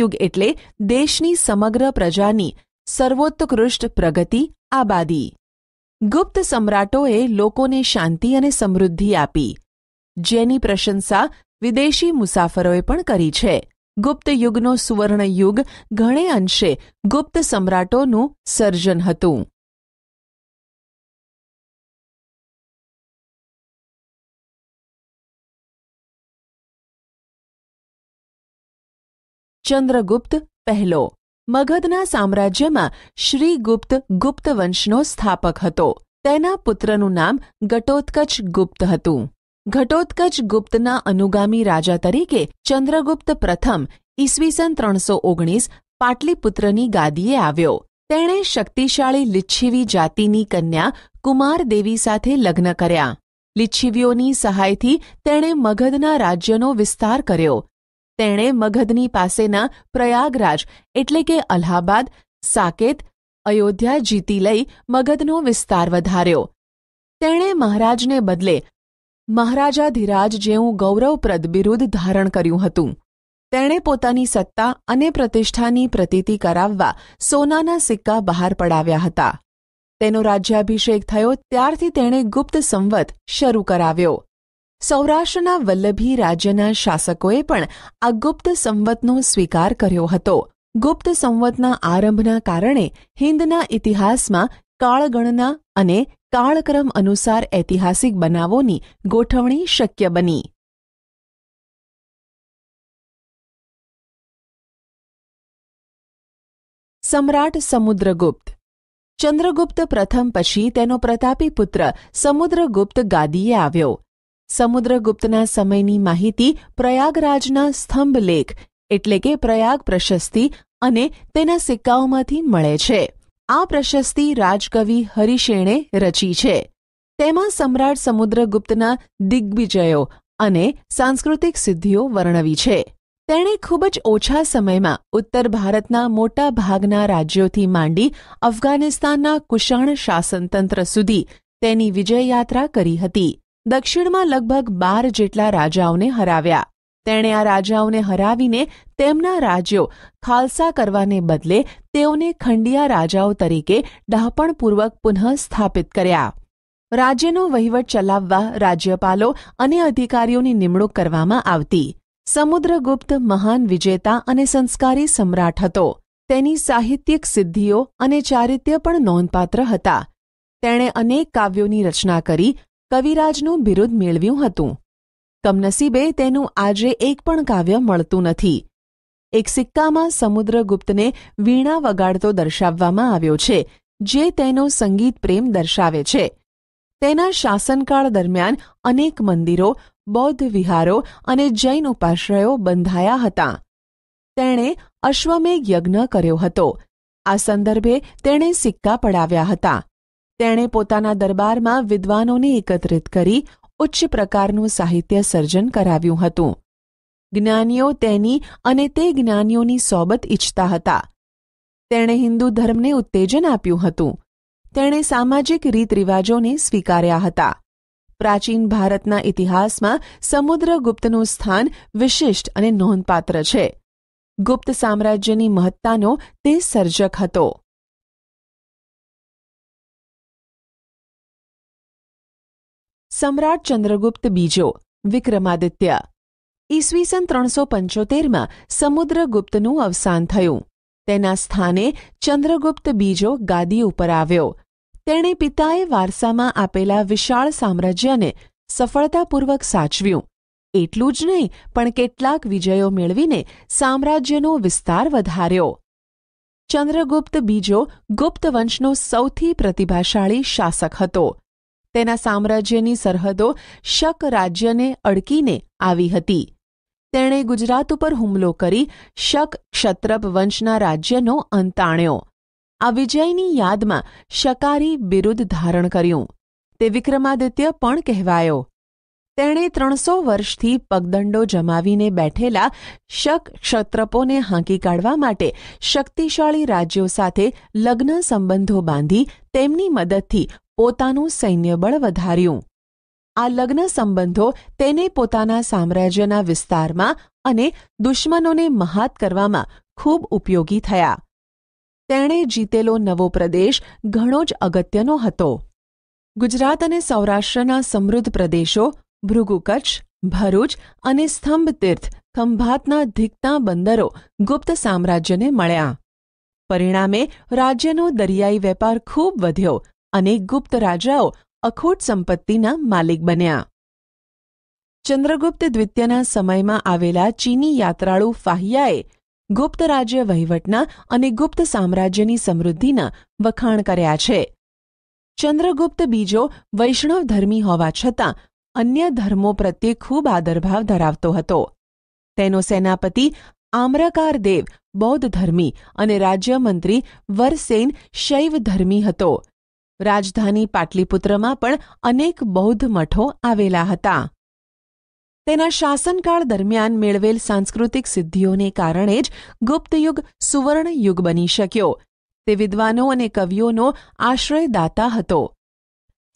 યુગ એટલે દેશની સમગ્ર પ્રજાની સર્વોત્કૃષ્ટ પ્રગતિ આબાદી ગુપ્ત સમ્રાટોએ લોકોને શાંતિ અને સમૃદ્ધિ આપી જેની પ્રશંસા વિદેશી મુસાફરોએ પણ કરી છે ગુપ્ત યુગનો સુવર્ણ યુગ ઘણે અંશે ગુપ્ત સમ્રાટોનું સર્જન હતું ચંદ્રગુપ્ત પહેલો મગધના સામ્રાજ્યમાં શ્રીગુપ્ત ગુપ્ત વંશનો સ્થાપક હતો તેના પુત્રનું નામ ઘટોત્કચ ગુપ્ત હતું ઘટોત્કચ ગુપ્તના અનુગામી રાજા તરીકે ચંદ્રગુપ્ત પ્રથમ ઈસવીસન ત્રણસો ઓગણીસ પાટલીપુત્રની ગાદીએ આવ્યો તેણે શક્તિશાળી લિચ્છીવી જાતિની કન્યા કુમારદેવી સાથે લગ્ન કર્યા લિચ્છીવીઓની સહાયથી તેણે મગધના રાજ્યનો વિસ્તાર કર્યો તેણે મગધની પાસેના પ્રયાગરાજ એટલે કે અલ્હાબાદ સાકેત અયોધ્યા જીતી લઈ મગધનો વિસ્તાર વધાર્યો તેણે મહારાજને બદલે મહારાજાધિરાજ જેવું ગૌરવપ્રદ બિરુદ ધારણ કર્યું હતું તેણે પોતાની સત્તા અને પ્રતિષ્ઠાની પ્રતીતિ કરાવવા સોનાના સિક્કા બહાર પડાવ્યા હતા તેનો રાજ્યાભિષેક થયો ત્યારથી તેણે ગુપ્ત સંવત શરૂ કરાવ્યો સૌરાષ્ટ્રના વલ્લભી રાજ્યના શાસકોએ પણ આ ગુપ્ત સંવતનો સ્વીકાર કર્યો હતો ગુપ્ત સંવતના આરંભના કારણે હિન્દના ઇતિહાસમાં કાળગણના અને કાળક્રમ અનુસાર ઐતિહાસિક બનાવોની ગોઠવણી શક્ય બની સમ્રાટ સમુદ્રગુપ્ત ચંદ્રગુપ્ત પ્રથમ પછી તેનો પ્રતાપી પુત્ર સમુદ્રગુપ્ત ગાદીએ આવ્યો સમુદ્રગુપ્તના સમયની માહિતી પ્રયાગરાજના સ્તંભલેખ એટલે કે પ્રયાગ પ્રશસ્તિ અને તેના સિક્કાઓમાંથી મળે છે આ પ્રશસ્તિ રાજકવિ હરિશેણે રચી છે તેમાં સમ્રાટ સમુદ્રગુપ્તના દિગ્વિજયો અને સાંસ્કૃતિક સિદ્ધિઓ વર્ણવી છે તેણે ખૂબ જ ઓછા સમયમાં ઉત્તર ભારતના મોટા ભાગના રાજ્યોથી માંડી અફઘાનિસ્તાનના કુશાણ શાસનતંત્ર સુધી તેની વિજય યાત્રા કરી હતી દક્ષિણમાં લગભગ બાર જેટલા રાજાઓને હરાવ્યા તેણે આ રાજાઓને હરાવીને તેમના રાજ્યો ખાલસા કરવાને બદલે તેઓને ખંડિયા રાજાઓ તરીકે ડહાપણપૂર્વક પુનઃસ્થાપિત કર્યા રાજ્યનો વહીવટ ચલાવવા રાજ્યપાલો અને અધિકારીઓની નિમણૂક કરવામાં આવતી સમુદ્રગુપ્ત મહાન વિજેતા અને સંસ્કારી સમ્રાટ હતો તેની સાહિત્યિક સિદ્ધિઓ અને ચારિત્ય પણ નોંધપાત્ર હતા તેણે અનેક કાવ્યોની રચના કરી કવિરાજનું બિરુદ મેળવ્યું હતું કમનસીબે તેનું આજે એક પણ કાવ્ય મળતું નથી એક સિક્કામાં સમુદ્રગુપ્તને વીણા વગાડતો દર્શાવવામાં આવ્યો છે જે તેનો સંગીત પ્રેમ દર્શાવે છે તેના શાસનકાળ દરમિયાન અનેક મંદિરો બૌદ્ધ વિહારો અને જૈન ઉપાશ્રયો બંધાયા હતા તેણે અશ્વમેઘ યજ્ઞ કર્યો હતો આ સંદર્ભે તેણે સિક્કા પડાવ્યા હતા તેણે પોતાના દરબારમાં વિદ્વાનોને એકત્રિત કરી ઉચ્ચ પ્રકારનું સાહિત્ય સર્જન કરાવ્યું હતું જ્ઞાનીઓ તેની અને તે જ્ઞાનીઓની સોબત ઈચ્છતા હતા તેણે હિન્દુ ધર્મને ઉત્તેજન આપ્યું હતું તેણે સામાજિક રીતરિવાજોને સ્વીકાર્યા હતા પ્રાચીન ભારતના ઇતિહાસમાં સમુદ્રગુપ્તનું સ્થાન વિશિષ્ટ અને નોંધપાત્ર છે ગુપ્ત સામ્રાજ્યની મહત્તાનો તે સર્જક હતો સમ્રાટ ચંદ્રગુપ્ત બીજો વિક્રમાદિત્ય ઈસવીસન ત્રણસો પંચોતેરમાં સમુદ્રગુપ્તનું અવસાન થયું તેના સ્થાને ચંદ્રગુપ્ત બીજો ગાદી ઉપર આવ્યો તેણે પિતાએ વારસામાં આપેલા વિશાળ સામ્રાજ્યને સફળતાપૂર્વક સાચવ્યું એટલું જ નહીં પણ કેટલાક વિજયો મેળવીને સામ્રાજ્યનો વિસ્તાર વધાર્યો ચંદ્રગુપ્ત બીજો ગુપ્ત વંશનો સૌથી પ્રતિભાશાળી શાસક હતો તેના સામ્રાજ્યની સરહદો શક રાજ્યને અડકીને આવી હતી તેણે ગુજરાત ઉપર હુમલો કરી શક ક્ષત્રપ વંશના રાજ્યનો અંત આણ્યો આ વિજયની યાદમાં શકારી બિરુદ ધારણ કર્યું તે વિક્રમાદિત્ય પણ કહેવાયો તેણે ત્રણસો વર્ષથી પગદંડો જમાવીને બેઠેલા શક ક્ષત્રપોને હાંકી કાઢવા માટે શક્તિશાળી રાજ્યો સાથે લગ્ન સંબંધો બાંધી તેમની મદદથી પોતાનું સૈન્યબળ વધાર્યું આ લગ્ન સંબંધો તેને પોતાના સામ્રાજ્યના વિસ્તારમાં અને દુશ્મનોને મહાત કરવામાં ખૂબ ઉપયોગી થયા તેણે જીતેલો નવો પ્રદેશ ઘણો જ અગત્યનો હતો ગુજરાત અને સૌરાષ્ટ્રના સમૃદ્ધ પ્રદેશો ભૃગુકચ્છ ભરૂચ અને સ્તંભતીર્થ ખંભાતના ધીકતા બંદરો ગુપ્ત સામ્રાજ્યને મળ્યા પરિણામે રાજ્યનો દરિયાઈ વેપાર ખૂબ વધ્યો અને ગુપ્ત રાજાઓ અખોટ સંપત્તિના માલિક બન્યા ચંદ્રગુપ્ત દ્વિતીયના સમયમાં આવેલા ચીની યાત્રાળુ ફાહિયાએ ગુપ્ત રાજ્ય વહીવટના અને ગુપ્ત સામ્રાજ્યની સમૃદ્ધિના વખાણ કર્યા છે ચંદ્રગુપ્ત બીજો વૈષ્ણવ ધર્મી હોવા છતાં અન્ય ધર્મો પ્રત્યે ખૂબ આદરભાવ ધરાવતો હતો તેનો સેનાપતિ આમ્રકાર દેવ બૌદ્ધ ધર્મી અને રાજ્યમંત્રી વરસેન શૈવ ધર્મી હતો રાજધાની પાટલીપુત્રમાં પણ અનેક બૌદ્ધ મઠો આવેલા હતા તેના શાસનકાળ દરમિયાન મેળવેલ સાંસ્કૃતિક સિદ્ધિઓને કારણે જ ગુપ્તયુગ સુવર્ણયુગ બની શક્યો તે વિદ્વાનો અને કવિઓનો આશ્રયદાતા હતો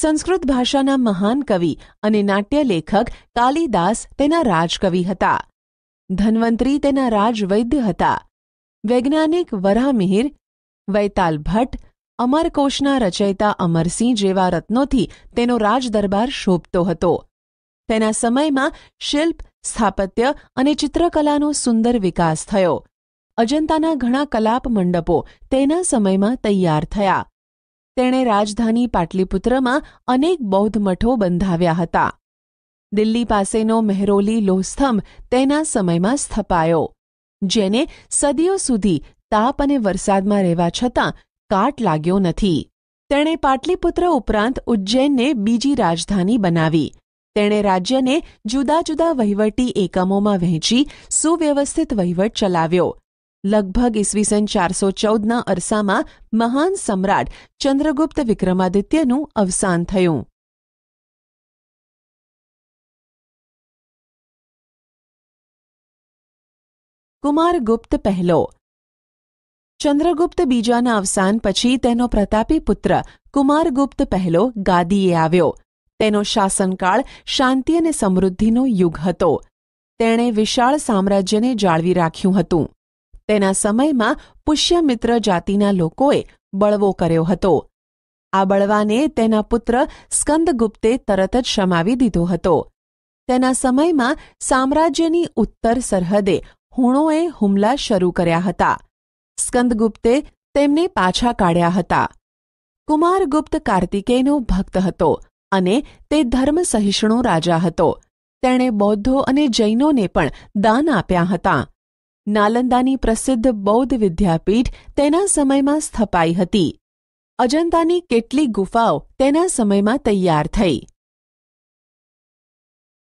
સંસ્કૃત ભાષાના મહાન કવિ અને નાટ્ય લેખક કાલિદાસ તેના રાજકવિ હતા ધન્વંતરી તેના રાજવૈદ્ય હતા વૈજ્ઞાનિક વરાહમિહિર વૈતાલ ભટ્ટ અમરકોશના રચયિતા અમરસિંહ જેવા રત્નોથી તેનો રાજદરબાર શોભતો હતો તેના સમયમાં શિલ્પ સ્થાપત્ય અને ચિત્રકલાનો સુંદર વિકાસ થયો અજંતાના ઘણા કલાપ મંડપો તેના સમયમાં તૈયાર થયા તેણે રાજધાની પાટલીપુત્રમાં અનેક બૌદ્ધ મઠો બંધાવ્યા હતા દિલ્હી પાસેનો મહેરોલી લોહસ્તંભ તેના સમયમાં સ્થપાયો જેને સદીઓ સુધી તાપ અને વરસાદમાં રહેવા છતાં કાટ લાગ્યો નથી તેણે પાટલીપુત્ર ઉપરાંત ઉજ્જૈનને બીજી રાજધાની બનાવી તેણે રાજ્યને જુદા જુદા વહીવટી એકમોમાં વહેંચી સુવ્યવસ્થિત વહીવટ ચલાવ્યો લગભગ ઈસવીસન ચારસો ચૌદના અરસામાં મહાન સમ્રાટ ચંદ્રગુપ્ત વિક્રમાદિત્યનું અવસાન થયું કુમારગુપ્ત પહેલો ચંદ્રગુપ્ત બીજાના અવસાન પછી તેનો પ્રતાપી પુત્ર કુમારગુપ્ત પહેલો ગાદીએ આવ્યો તેનો શાસનકાળ શાંતિ અને સમૃદ્ધિનો યુગ હતો તેણે વિશાળ સામ્રાજ્યને જાળવી રાખ્યું હતું તેના સમયમાં પુષ્યમિત્ર જાતિના લોકોએ બળવો કર્યો હતો આ બળવાને તેના પુત્ર સ્કંદગુપ્તે તરત જ શમાવી દીધો હતો તેના સમયમાં સામ્રાજ્યની ઉત્તર સરહદે હુણોએ હુમલા શરૂ કર્યા હતા સ્કંદગુપ્તે તેમને પાછા કાઢ્યા હતા કુમારગુપ્ત કાર્તિકેયનો ભક્ત હતો અને તે ધર્મ સહિષ્ણુ રાજા હતો તેણે બૌદ્ધો અને જૈનોને પણ દાન આપ્યા હતા નાલંદાની પ્રસિદ્ધ બૌદ્ધ વિદ્યાપીઠ તેના સમયમાં સ્થપાઈ હતી અજંતાની કેટલી ગુફાઓ તેના સમયમાં તૈયાર થઈ